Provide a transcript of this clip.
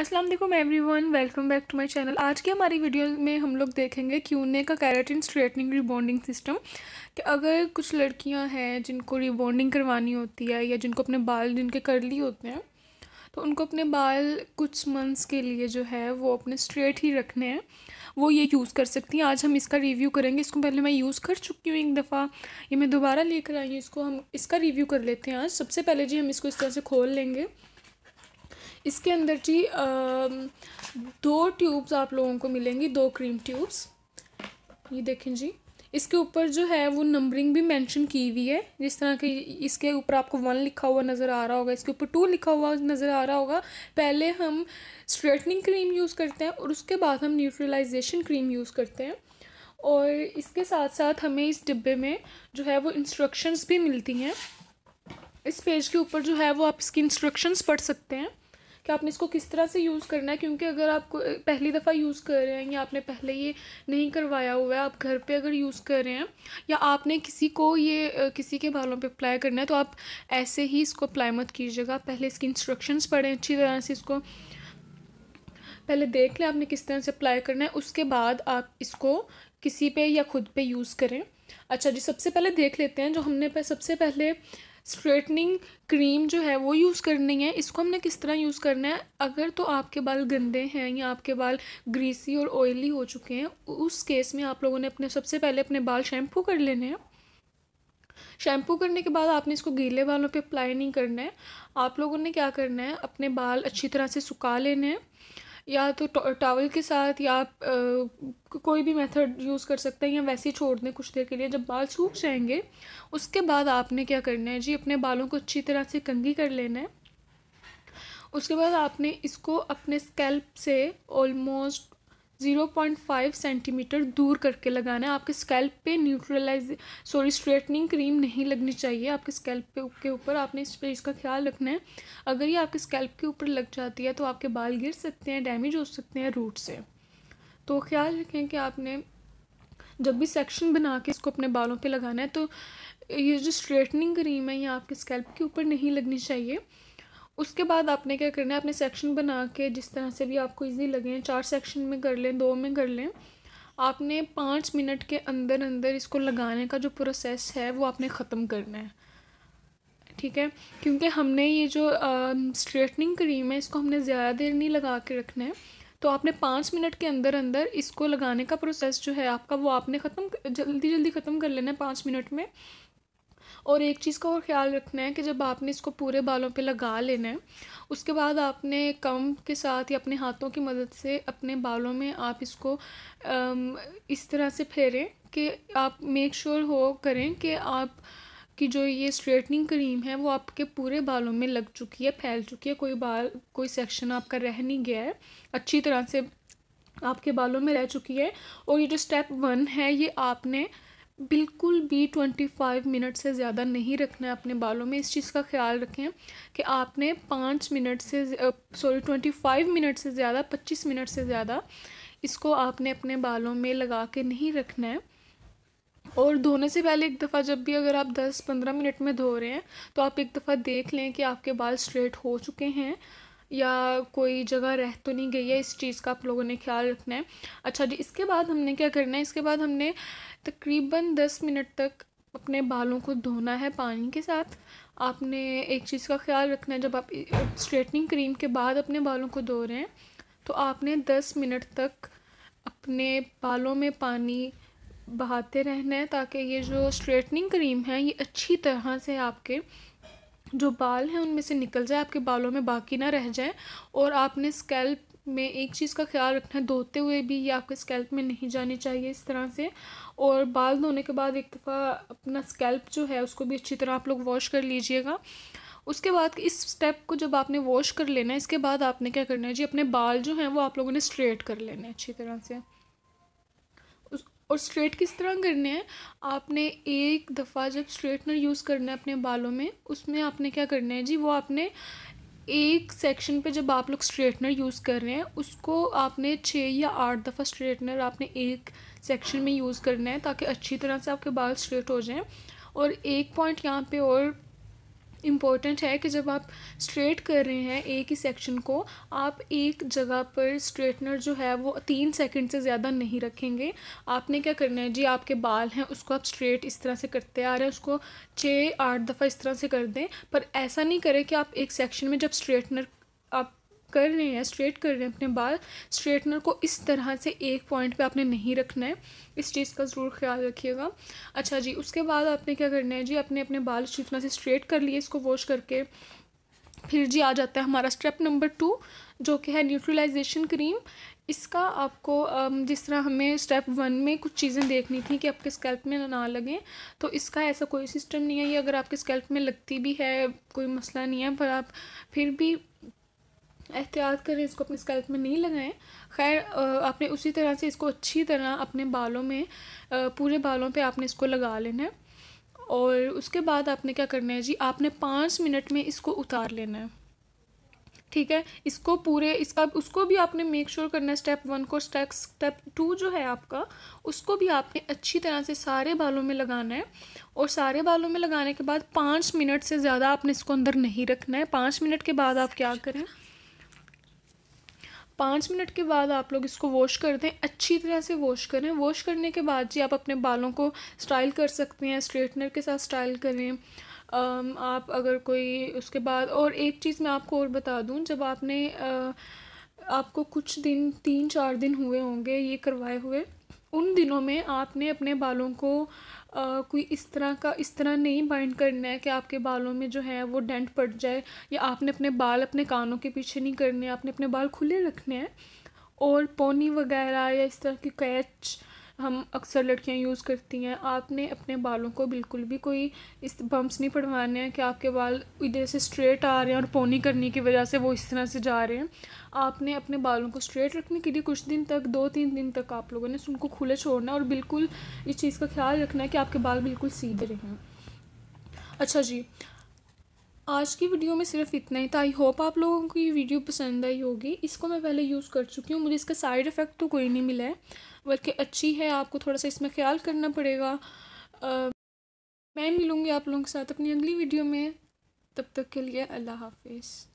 अस्सलाम वालेकुम everyone welcome back to my channel आज की हमारी वीडियो में हम लोग देखेंगे क्यूने का कैरेटिन स्ट्रेटनिंग रिबॉन्डिंग सिस्टम कि अगर कुछ लड़कियां हैं जिनको रिबॉन्डिंग करवानी होती है या जिनको अपने बाल जिनके लिए होते हैं तो उनको अपने बाल कुछ मंथ्स के लिए जो है वो अपने स्ट्रेट ही रखने हैं वो ये यूज़ कर सकती हैं आज हम इसका रिव्यू करेंगे इसको पहले मैं यूज़ कर चुकी हूँ एक दफ़ा ये मैं दोबारा लेकर आई हूँ इसको हम इसका रिव्यू कर लेते हैं आज सबसे पहले जी हम इसको इस तरह से खोल लेंगे इसके अंदर जी दो ट्यूब्स आप लोगों को मिलेंगी दो क्रीम ट्यूब्स ये देखें जी इसके ऊपर जो है वो नंबरिंग भी मेंशन की हुई है जिस तरह के इसके ऊपर आपको वन लिखा हुआ नज़र आ रहा होगा इसके ऊपर टू लिखा हुआ नज़र आ रहा होगा पहले हम स्ट्रेटनिंग क्रीम यूज़ करते हैं और उसके बाद हम न्यूट्रलाइजेशन क्रीम यूज़ करते हैं और इसके साथ साथ हमें इस डिब्बे में जो है वो इंस्ट्रक्शंस भी मिलती हैं इस पेज के ऊपर जो है वो आप इसकी इंस्ट्रक्शंस पढ़ सकते हैं कि आपने इसको किस तरह से यूज़ करना है क्योंकि अगर आप पहली दफ़ा यूज़ कर रहे हैं या आपने पहले ये नहीं करवाया हुआ है आप घर पे अगर यूज़ कर रहे हैं या आपने किसी को ये किसी के बालों पे अप्लाई करना है तो आप ऐसे ही इसको अप्लाई मत कीजिएगा पहले इसकी इंस्ट्रक्शंस पढ़ें अच्छी तरह से इसको पहले देख लें आपने किस तरह से अप्लाई करना है उसके बाद आप इसको किसी पर या ख़ुद पर यूज़ करें अच्छा जी सबसे पहले देख लेते हैं जो हमने सबसे पहले स्ट्रेटनिंग क्रीम जो है वो यूज़ करनी है इसको हमने किस तरह यूज़ करना है अगर तो आपके बाल गंदे हैं या आपके बाल ग्रीसी और ऑयली हो चुके हैं उस केस में आप लोगों ने अपने सबसे पहले अपने बाल शैम्पू कर लेने हैं शैम्पू करने के बाद आपने इसको गीले बालों पे अप्लाई नहीं करना है आप लोगों ने क्या करना है अपने बाल अच्छी तरह से सुखा लेने हैं या तो टॉवल के साथ या आप आ, कोई भी मेथड यूज़ कर सकते हैं या वैसे ही छोड़ दें कुछ देर के लिए जब बाल सूख जाएंगे उसके बाद आपने क्या करना है जी अपने बालों को अच्छी तरह से कंघी कर लेना है उसके बाद आपने इसको अपने स्कैल्प से ऑलमोस्ट 0.5 सेंटीमीटर दूर करके लगाना है आपके स्कैल्प पे न्यूट्रलाइज सॉरी स्ट्रेटनिंग क्रीम नहीं लगनी चाहिए आपके स्कैल्प पे के ऊपर आपने इस चीज़ का ख्याल रखना है अगर ये आपके स्कैल्प के ऊपर लग जाती है तो आपके बाल गिर सकते हैं डैमेज हो सकते हैं रूट से तो ख्याल रखें कि आपने जब भी सेक्शन बना के इसको अपने बालों पर लगाना है तो ये जो स्ट्रेटनिंग क्रीम है ये आपके स्कैल्प के ऊपर नहीं लगनी चाहिए उसके बाद आपने क्या करना है अपने सेक्शन बना के जिस तरह से भी आपको इजी लगे चार सेक्शन में कर लें दो में कर लें आपने पाँच मिनट के अंदर अंदर इसको लगाने का जो प्रोसेस है वो आपने ख़त्म करना है ठीक है क्योंकि हमने ये जो स्ट्रेटनिंग क्रीम है इसको हमने ज़्यादा देर नहीं लगा के रखना है तो आपने पाँच मिनट के अंदर अंदर इसको लगाने का प्रोसेस जो है आपका वो आपने ख़त्म जल्दी जल्दी ख़त्म कर लेना है पाँच मिनट में और एक चीज़ का और ख्याल रखना है कि जब आपने इसको पूरे बालों पे लगा लेना है उसके बाद आपने कम के साथ या अपने हाथों की मदद से अपने बालों में आप इसको इस तरह से फेरें कि आप मेक श्योर sure हो करें कि आप कि जो ये स्ट्रेटनिंग क्रीम है वो आपके पूरे बालों में लग चुकी है फैल चुकी है कोई बाल कोई सेक्शन आपका रह नहीं गया है अच्छी तरह से आपके बालों में रह चुकी है और ये जो स्टेप वन है ये आपने बिल्कुल भी ट्वेंटी फाइव मिनट से ज़्यादा नहीं रखना है अपने बालों में इस चीज़ का ख्याल रखें कि आपने पाँच मिनट से सॉरी ट्वेंटी फाइव मिनट से ज़्यादा पच्चीस मिनट से ज़्यादा इसको आपने अपने बालों में लगा के नहीं रखना है और धोने से पहले एक दफ़ा जब भी अगर आप 10-15 मिनट में धो रहे हैं तो आप एक दफ़ा देख लें कि आपके बाल स्ट्रेट हो चुके हैं या कोई जगह रह तो नहीं गई है इस चीज़ का आप लोगों ने ख्याल रखना है अच्छा जी इसके बाद हमने क्या करना है इसके बाद हमने तकरीबन दस मिनट तक अपने बालों को धोना है पानी के साथ आपने एक चीज़ का ख्याल रखना है जब आप स्ट्रेटनिंग क्रीम के बाद अपने बालों को धो रहे हैं तो आपने दस मिनट तक अपने बालों में पानी बहाते रहना है ताकि ये जो स्ट्रेटनिंग क्रीम है ये अच्छी तरह से आपके जो बाल हैं उनमें से निकल जाए आपके बालों में बाकी ना रह जाए और आपने स्कैल्प में एक चीज़ का ख्याल रखना है धोते हुए भी ये आपके स्कैल्प में नहीं जानी चाहिए इस तरह से और बाल धोने के बाद एक दफ़ा अपना स्कैल्प जो है उसको भी अच्छी तरह आप लोग वॉश कर लीजिएगा उसके बाद इस स्टेप को जब आपने वॉश कर लेना है इसके बाद आपने क्या करना है जी अपने बाल जो हैं वो आप लोगों ने स्ट्रेट कर लेना है अच्छी तरह से और स्ट्रेट किस तरह करने हैं आपने एक दफ़ा जब स्ट्रेटनर यूज़ करना है अपने बालों में उसमें आपने क्या करना है जी वो आपने एक सेक्शन पे जब आप लोग स्ट्रेटनर यूज़ कर रहे हैं उसको आपने छः या आठ दफ़ा स्ट्रेटनर आपने एक सेक्शन में यूज़ करना है ताकि अच्छी तरह से आपके बाल स्ट्रेट हो जाएं और एक पॉइंट यहाँ पे और इम्पॉर्टेंट है कि जब आप स्ट्रेट कर रहे हैं एक ही सेक्शन को आप एक जगह पर स्ट्रेटनर जो है वो तीन सेकंड से ज़्यादा नहीं रखेंगे आपने क्या करना है जी आपके बाल हैं उसको आप स्ट्रेट इस तरह से करते आ रहे हैं उसको छः आठ दफ़ा इस तरह से कर दें पर ऐसा नहीं करें कि आप एक सेक्शन में जब स्ट्रेटनर आप कर रहे हैं स्ट्रेट कर रहे हैं अपने बाल स्ट्रेटनर को इस तरह से एक पॉइंट पे आपने नहीं रखना है इस चीज़ का ज़रूर ख्याल रखिएगा अच्छा जी उसके बाद आपने क्या करना है जी आपने अपने बाल अच्छी तरह से स्ट्रेट कर लिए इसको वॉश करके फिर जी आ जाता है हमारा स्टेप नंबर टू जो कि है न्यूट्रलाइजेशन क्रीम इसका आपको जिस तरह हमें स्टेप वन में कुछ चीज़ें देखनी थी कि आपके स्कैल्प में ना लगें तो इसका ऐसा कोई सिस्टम नहीं है ये अगर आपके स्कैल्प में लगती भी है कोई मसला नहीं है पर आप फिर भी एहतियात करें इसको अपने स्कैल्प में नहीं लगाएं खैर आपने उसी तरह से इसको अच्छी तरह अपने बालों में पूरे बालों पे आपने इसको लगा लेना है और उसके बाद आपने क्या करना है जी आपने पाँच मिनट में इसको उतार लेना है ठीक है इसको पूरे इसका उसको भी आपने मेक श्योर sure करना है स्टेप वन को स्टेप स्टेप टू जो है आपका उसको भी आपने अच्छी तरह से सारे बालों में लगाना है और सारे बालों में लगाने के बाद पाँच मिनट से ज़्यादा आपने इसको अंदर नहीं रखना है पाँच मिनट के बाद आप क्या करें पाँच मिनट के बाद आप लोग इसको वॉश कर दें अच्छी तरह से वॉश करें वॉश करने के बाद जी आप अपने बालों को स्टाइल कर सकते हैं स्ट्रेटनर के साथ स्टाइल करें आप अगर कोई उसके बाद और एक चीज़ मैं आपको और बता दूं जब आपने आपको कुछ दिन तीन चार दिन हुए होंगे ये करवाए हुए उन दिनों में आपने अपने बालों को आ, कोई इस तरह का इस तरह नहीं बाइंड करना है कि आपके बालों में जो है वो डेंट पड़ जाए या आपने अपने बाल अपने कानों के पीछे नहीं करने आपने अपने बाल खुले रखने हैं और पोनी वगैरह या इस तरह की कैच हम अक्सर लड़कियां यूज़ करती हैं आपने अपने बालों को बिल्कुल भी कोई इस बम्प्स नहीं पड़वाने हैं कि आपके बाल इधर से स्ट्रेट आ रहे हैं और पोनी करने की वजह से वो इस तरह से जा रहे हैं आपने अपने बालों को स्ट्रेट रखने के लिए कुछ दिन तक दो तीन दिन तक आप लोगों ने उनको खुले छोड़ना और बिल्कुल इस चीज़ का ख्याल रखना है कि आपके बाल बिल्कुल सीधे रहें अच्छा जी आज की वीडियो में सिर्फ इतना ही था आई होप आप लोगों को ये वीडियो पसंद आई होगी इसको मैं पहले यूज़ कर चुकी हूँ मुझे इसका साइड इफ़ेक्ट तो कोई नहीं मिला है बल्कि अच्छी है आपको थोड़ा सा इसमें ख्याल करना पड़ेगा आ, मैं मिलूँगी आप लोगों के साथ अपनी अगली वीडियो में तब तक के लिए अल्लाह हाफिज़